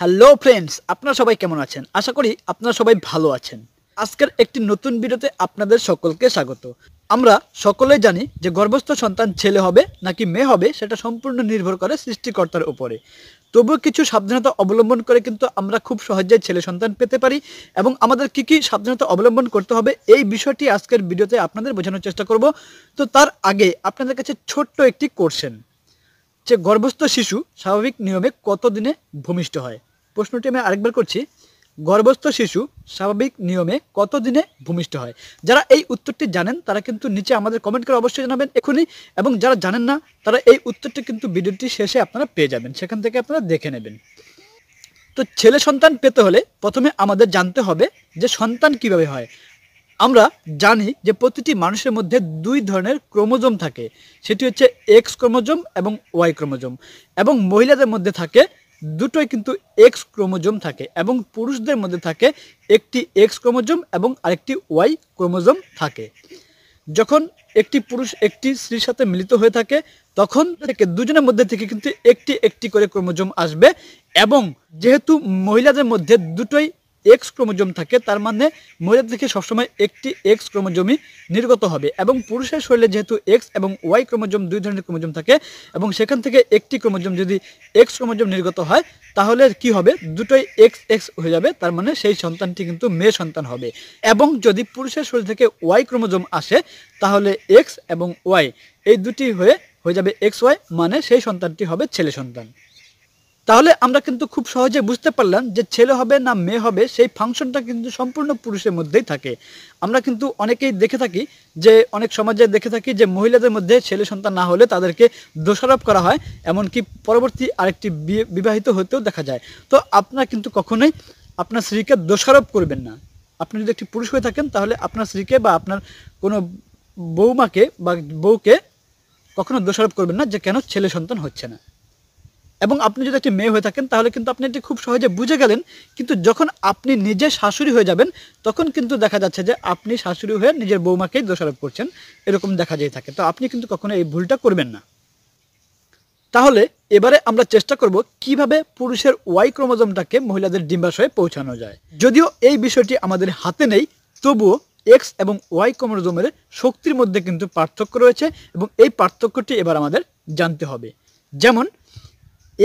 hello friends আপনারা সবাই কেমন আছেন আশা করি আপনারা সবাই ভালো আছেন আজকের একটি নতুন ভিডিওতে আপনাদের সকলকে স্বাগত আমরা সকলে জানি যে গর্ভস্থ সন্তান ছেলে হবে নাকি মেয়ে হবে সেটা সম্পূর্ণ নির্ভর করে সৃষ্টিকর্তার উপরে তবু কিছু সাবধানতা অবলম্বন করে কিন্তু আমরা খুব সহজে ছেলে সন্তান পেতে পারি এবং আমাদের কি কি সাবধানতা অবলম্বন করতে হবে এই বিষয়টি আজকের ভিডিওতে আপনাদের বোঝানোর চেষ্টা করব তো তার আগে আপনাদের কাছে ছোট্ট একটি কোর্সেন যে গর্ভস্থ শিশু স্বাভাবিক নিয়মে কতদিনে ভূমিষ্ঠ হয় প্রশ্নটি আমি আরেকবার করছি গর্ভস্থ শিশু স্বাভাবিক নিয়মে কত দিনে ভূমিষ্ঠ হয় যারা এই উত্তরটি জানেন তারা কিন্তু নিচে আমাদের কমেন্ট করে অবশ্যই জানাবেন এখনই এবং যারা জানেন না তারা এই উত্তরটি কিন্তু ভিডিওটি শেষে আপনারা পেয়ে যাবেন সেখান থেকে আপনারা দেখে নেবেন তো ছেলে সন্তান পেতে হলে প্রথমে আমাদের জানতে হবে যে সন্তান কিভাবে হয় আমরা জানি যে প্রতিটি মানুষের মধ্যে দুই ধরনের ক্রোমোজোম থাকে সেটি হচ্ছে এক্স ক্রোমোজোম এবং ওয়াই ক্রোমোজোম এবং মহিলাদের মধ্যে থাকে দুটোই কিন্তু এক্স ক্রোমোজোম থাকে এবং পুরুষদের মধ্যে থাকে একটি এক্স ক্রোমোজোম এবং আরেকটি ওয়াই ক্রোমোজোম থাকে যখন একটি পুরুষ একটি স্ত্রীর সাথে মিলিত হয়ে থাকে তখন থেকে দুজনের মধ্যে থেকে কিন্তু একটি একটি করে ক্রোমোজোম আসবে এবং যেহেতু মহিলাদের মধ্যে দুটোই এক্স ক্রোমোজোম থাকে তার মানে মহিলাদের থেকে সবসময় একটি এক্স ক্রোমোজমই নির্গত হবে এবং পুরুষের শরীরে যেহেতু এক্স এবং ওয়াই ক্রোমোজোম দুই ধরনের ক্রোমোজোম থাকে এবং সেখান থেকে একটি ক্রোমোজোম যদি এক্স ক্রোমোজোম নির্গত হয় তাহলে কি হবে দুটোই এক্স এক্স হয়ে যাবে তার মানে সেই সন্তানটি কিন্তু মেয়ে সন্তান হবে এবং যদি পুরুষের শরীর থেকে ওয়াই ক্রোমোজোম আসে তাহলে এক্স এবং ওয়াই এই দুটি হয়ে হয়ে যাবে এক্স ওয়াই মানে সেই সন্তানটি হবে ছেলে সন্তান তাহলে আমরা কিন্তু খুব সহজে বুঝতে পারলাম যে ছেলে হবে না মেয়ে হবে সেই ফাংশনটা কিন্তু সম্পূর্ণ পুরুষের মধ্যেই থাকে আমরা কিন্তু অনেকেই দেখে থাকি যে অনেক সমাজে দেখে থাকি যে মহিলাদের মধ্যে ছেলে সন্তান না হলে তাদেরকে দোষারোপ করা হয় এমনকি পরবর্তী আরেকটি বিবাহিত হতেও দেখা যায় তো আপনারা কিন্তু কখনোই আপনার স্ত্রীকে দোষারোপ করবেন না আপনি যদি একটি পুরুষ হয়ে থাকেন তাহলে আপনার স্ত্রীকে বা আপনার কোনো বৌমাকে বা বউকে কখনো দোষারোপ করবেন না যে কেন ছেলে সন্তান হচ্ছে না এবং আপনি যদি একটি মেয়ে হয়ে থাকেন তাহলে কিন্তু আপনি এটি খুব সহজে বুঝে গেলেন কিন্তু যখন আপনি নিজে শাশুড়ি হয়ে যাবেন তখন কিন্তু দেখা যাচ্ছে যে আপনি শাশুড়ি হয়ে নিজের বৌমাকেই দোষারোপ করছেন এরকম দেখা যেয়ে থাকে তো আপনি কিন্তু কখনো এই ভুলটা করবেন না তাহলে এবারে আমরা চেষ্টা করব কিভাবে পুরুষের ওয়াই ক্রোমোজোমটাকে মহিলাদের ডিম্বাশয়ে পৌঁছানো যায় যদিও এই বিষয়টি আমাদের হাতে নেই তবুও এক্স এবং ওয়াই ক্রোমোজোমের শক্তির মধ্যে কিন্তু পার্থক্য রয়েছে এবং এই পার্থক্যটি এবার আমাদের জানতে হবে যেমন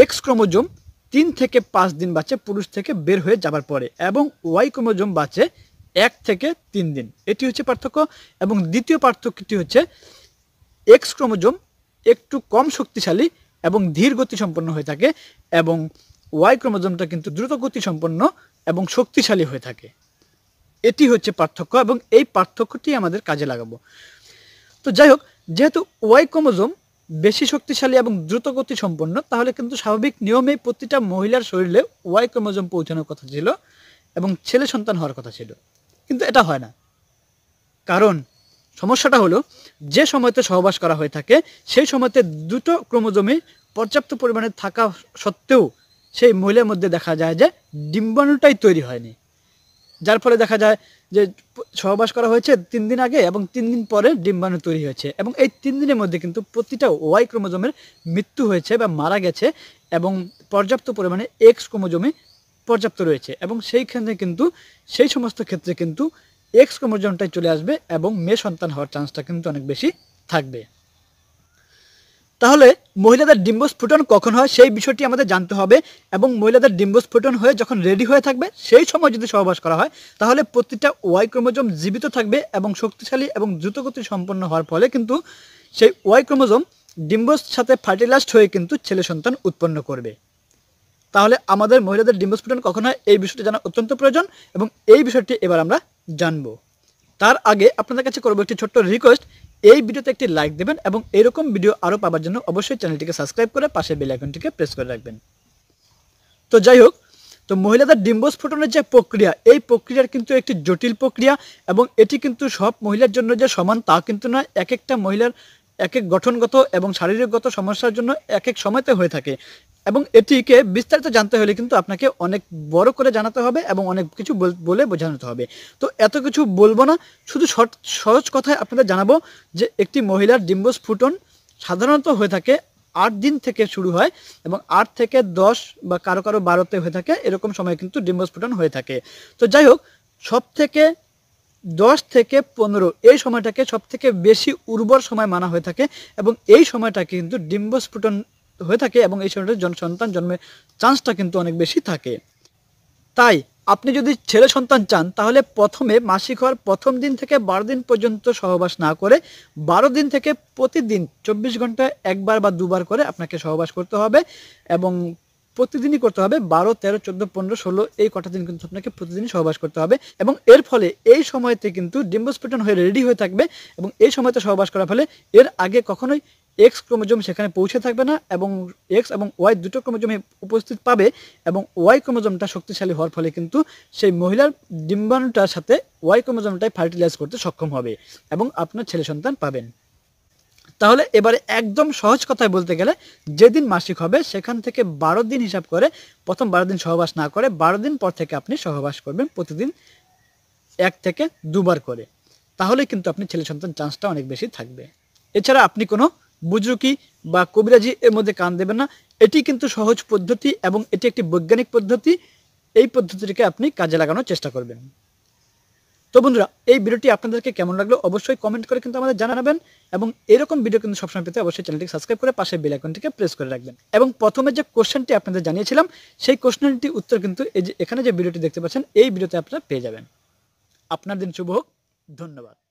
এক্স ক্রোমোজোম তিন থেকে পাঁচ দিন বাঁচে পুরুষ থেকে বের হয়ে যাবার পরে এবং ওয়াই ক্রোমোজোম বাঁচে এক থেকে তিন দিন এটি হচ্ছে পার্থক্য এবং দ্বিতীয় পার্থক্যটি হচ্ছে এক্স ক্রোমোজোম একটু কম শক্তিশালী এবং ধীর গতি সম্পন্ন হয়ে থাকে এবং ওয়াই ক্রোমোজোমটা কিন্তু দ্রুত গতি সম্পন্ন এবং শক্তিশালী হয়ে থাকে এটি হচ্ছে পার্থক্য এবং এই পার্থক্যটি আমাদের কাজে লাগাবো তো যাই হোক যেহেতু ওয়াই ক্রোমোজোম বেশি শক্তিশালী এবং দ্রুত গতি সম্পন্ন তাহলে কিন্তু স্বাভাবিক নিয়মে প্রতিটা মহিলার শরীরে ওয়াই ক্রোমোজম পৌঁছানোর কথা ছিল এবং ছেলে সন্তান হওয়ার কথা ছিল কিন্তু এটা হয় না কারণ সমস্যাটা হলো যে সময়তে সহবাস করা হয়ে থাকে সেই সময়তে দুটো ক্রোমোজোমে পর্যাপ্ত পরিমাণে থাকা সত্ত্বেও সেই মহিলার মধ্যে দেখা যায় যে ডিম্বাণুটাই তৈরি হয়নি যার ফলে দেখা যায় যে সহবাস করা হয়েছে তিন দিন আগে এবং তিন দিন পরে ডিম্বাণু তৈরি হয়েছে এবং এই তিন দিনের মধ্যে কিন্তু প্রতিটা ওয়াই ক্রোমোজোমের মৃত্যু হয়েছে বা মারা গেছে এবং পর্যাপ্ত পরিমাণে এক্স ক্রোমোজমে পর্যাপ্ত রয়েছে এবং সেইখানে কিন্তু সেই সমস্ত ক্ষেত্রে কিন্তু এক্স ক্রোমোজমটাই চলে আসবে এবং মেয়ে সন্তান হওয়ার চান্সটা কিন্তু অনেক বেশি থাকবে তাহলে মহিলাদের ডিম্বস্ফুটন কখন হয় সেই বিষয়টি আমাদের জানতে হবে এবং মহিলাদের ডিম্বস্ফুটন হয়ে যখন রেডি হয়ে থাকবে সেই সময় যদি সহবাস করা হয় তাহলে প্রতিটা ওয়াই ক্রোমোজোম জীবিত থাকবে এবং শক্তিশালী এবং দ্রুতগতি সম্পন্ন হওয়ার ফলে কিন্তু সেই ওয়াই ক্রোমোজোম ডিম্বস সাথে ফার্টিলাইজড হয়ে কিন্তু ছেলে সন্তান উৎপন্ন করবে তাহলে আমাদের মহিলাদের ডিম্বস্ফুটন কখন হয় এই বিষয়টি জানা অত্যন্ত প্রয়োজন এবং এই বিষয়টি এবার আমরা জানবো তার আগে আপনাদের কাছে করবো একটি ছোট্ট রিকোয়েস্ট এই ভিডিওতে একটি লাইক দেবেন এবং এরকম ভিডিও আরও পাওয়ার জন্য অবশ্যই চ্যানেলটিকে সাবস্ক্রাইব করে পাশে বেল আইকনটিকে প্রেস করে রাখবেন তো যাই হোক তো মহিলাদের ফুটনের যে প্রক্রিয়া এই প্রক্রিয়ার কিন্তু একটি জটিল প্রক্রিয়া এবং এটি কিন্তু সব মহিলার জন্য যে সমান তা কিন্তু নয় এক একটা মহিলার এক এক গঠনগত এবং শারীরিকগত সমস্যার জন্য এক এক সময়তে হয়ে থাকে এবং এটিকে বিস্তারিত জানতে হলে কিন্তু আপনাকে অনেক বড় করে জানাতে হবে এবং অনেক কিছু বলে বোঝানোতে হবে তো এত কিছু বলবো না শুধু সহজ কথায় আপনাদের জানাবো যে একটি মহিলার ডিম্বস্ফুটন সাধারণত হয়ে থাকে আট দিন থেকে শুরু হয় এবং আট থেকে দশ বা কারো কারো বারোতে হয়ে থাকে এরকম সময় কিন্তু ডিম্বস্ফুটন হয়ে থাকে তো যাই হোক সব থেকে দশ থেকে পনেরো এই সময়টাকে সবথেকে বেশি উর্বর সময় মানা হয়ে থাকে এবং এই সময়টাকে কিন্তু ডিম্বস্ফুটন হয়ে থাকে এবং এই সময়টা জনসন্তান জন্মের চান্সটা কিন্তু অনেক বেশি থাকে তাই আপনি যদি ছেলে সন্তান চান তাহলে প্রথমে মাসিক হওয়ার প্রথম দিন থেকে বারো দিন পর্যন্ত সহবাস না করে বারো দিন থেকে প্রতিদিন চব্বিশ ঘন্টা একবার বা দুবার করে আপনাকে সহবাস করতে হবে এবং প্রতিদিনই করতে হবে বারো তেরো চোদ্দো পনেরো ষোলো এই কটা দিন কিন্তু আপনাকে প্রতিদিনই সহবাস করতে হবে এবং এর ফলে এই সময়তে কিন্তু ডিম্বস্ফুটন হয়ে রেডি হয়ে থাকবে এবং এই সময়তে সহবাস করার ফলে এর আগে কখনোই এক্স ক্রোমোজম সেখানে পৌঁছে থাকবে না এবং এক্স এবং ওয়াই দুটো ক্রোমোজোমে উপস্থিত পাবে এবং ওয়াই ক্রোমোজোমটা শক্তিশালী হওয়ার ফলে কিন্তু সেই মহিলার ডিম্বাণুটার সাথে ওয়াই ক্রোমোজোমটাই ফার্টিলাইজ করতে সক্ষম হবে এবং আপনার ছেলে সন্তান পাবেন তাহলে এবারে একদম সহজ কথায় বলতে গেলে যেদিন মাসিক হবে সেখান থেকে বারো দিন হিসাব করে প্রথম বারো দিন সহবাস না করে বারো দিন পর থেকে আপনি সহবাস করবেন প্রতিদিন এক থেকে দুবার করে তাহলে কিন্তু আপনি ছেলে সন্তান চান্সটা অনেক বেশি থাকবে এছাড়া আপনি কোনো বুজুকি বা কবিরাজি এর মধ্যে কান দেবেন না এটি কিন্তু সহজ পদ্ধতি এবং এটি একটি বৈজ্ঞানিক পদ্ধতি এই পদ্ধতিটিকে আপনি কাজে লাগানোর চেষ্টা করবেন তো বন্ধুরা এই ভিডিওটি আপনাদেরকে কেমন লাগলো অবশ্যই কমেন্ট করে কিন্তু আমাদের জানাবেন এবং এরকম ভিডিও কিন্তু সবসময় পেতে অবশ্যই চ্যানেলটি সাবস্ক্রাইব করে পাশে বেল আইকনটিকে প্রেস করে রাখবেন এবং প্রথমে যে কোশ্চেনটি আপনাদের জানিয়েছিলাম সেই কোশ্চেনটি উত্তর কিন্তু এই যে এখানে যে ভিডিওটি দেখতে পাচ্ছেন এই ভিডিওতে আপনারা পেয়ে যাবেন আপনার দিন শুভ হোক ধন্যবাদ